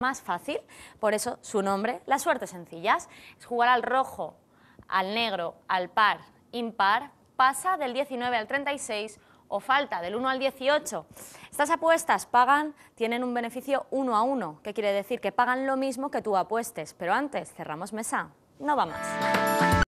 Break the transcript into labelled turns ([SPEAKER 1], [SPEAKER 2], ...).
[SPEAKER 1] más fácil, por eso su nombre, las suertes sencillas, es jugar al rojo, al negro, al par, impar, pasa del 19 al 36 o falta del 1 al 18. Estas apuestas pagan, tienen un beneficio 1 a 1, que quiere decir que pagan lo mismo que tú apuestes, pero antes cerramos mesa, no va más.